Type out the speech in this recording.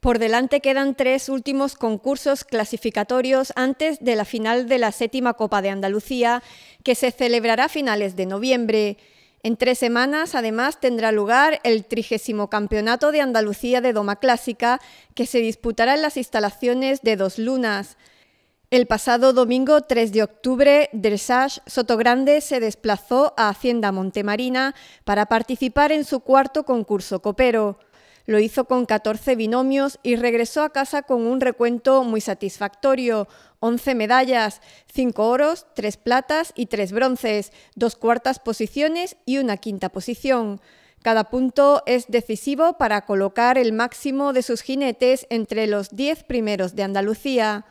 Por delante quedan tres últimos concursos clasificatorios antes de la final de la séptima Copa de Andalucía, que se celebrará a finales de noviembre. En tres semanas, además, tendrá lugar el trigésimo Campeonato de Andalucía de Doma Clásica, que se disputará en las instalaciones de Dos Lunas. El pasado domingo 3 de octubre, Dressage Sotogrande se desplazó a Hacienda Montemarina para participar en su cuarto concurso copero. Lo hizo con 14 binomios y regresó a casa con un recuento muy satisfactorio. 11 medallas, 5 oros, 3 platas y 3 bronces, 2 cuartas posiciones y una quinta posición. Cada punto es decisivo para colocar el máximo de sus jinetes entre los 10 primeros de Andalucía.